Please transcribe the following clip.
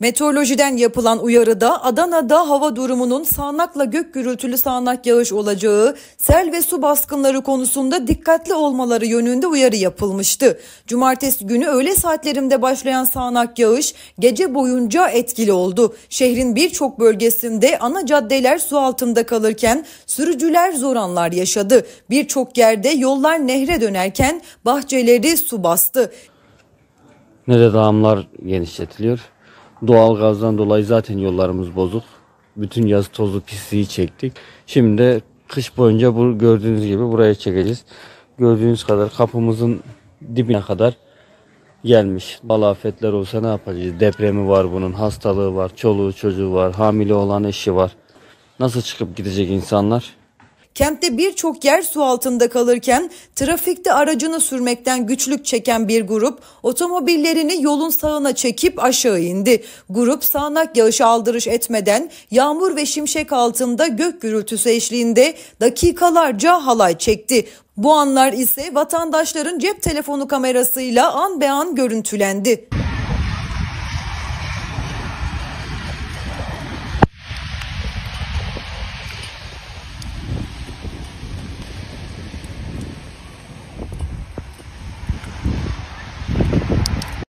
Meteorolojiden yapılan uyarıda Adana'da hava durumunun sağanakla gök gürültülü sağanak yağış olacağı, sel ve su baskınları konusunda dikkatli olmaları yönünde uyarı yapılmıştı. Cumartesi günü öğle saatlerinde başlayan sağanak yağış gece boyunca etkili oldu. Şehrin birçok bölgesinde ana caddeler su altında kalırken sürücüler zor anlar yaşadı. Birçok yerde yollar nehre dönerken bahçeleri su bastı. Ne de dağımlar genişletiliyor. Doğal gazdan dolayı zaten yollarımız bozuk. Bütün yaz tozu pisliği çektik. Şimdi de kış boyunca bu gördüğünüz gibi buraya çekeceğiz. Gördüğünüz kadar kapımızın dibine kadar gelmiş. Bal afetler olsa ne yapacağız? Depremi var bunun, hastalığı var, çoluğu çocuğu var, hamile olan eşi var. Nasıl çıkıp gidecek insanlar? Kentte birçok yer su altında kalırken trafikte aracını sürmekten güçlük çeken bir grup otomobillerini yolun sağına çekip aşağı indi. Grup sağanak yağışa aldırış etmeden yağmur ve şimşek altında gök gürültüsü eşliğinde dakikalarca halay çekti. Bu anlar ise vatandaşların cep telefonu kamerasıyla an be an görüntülendi.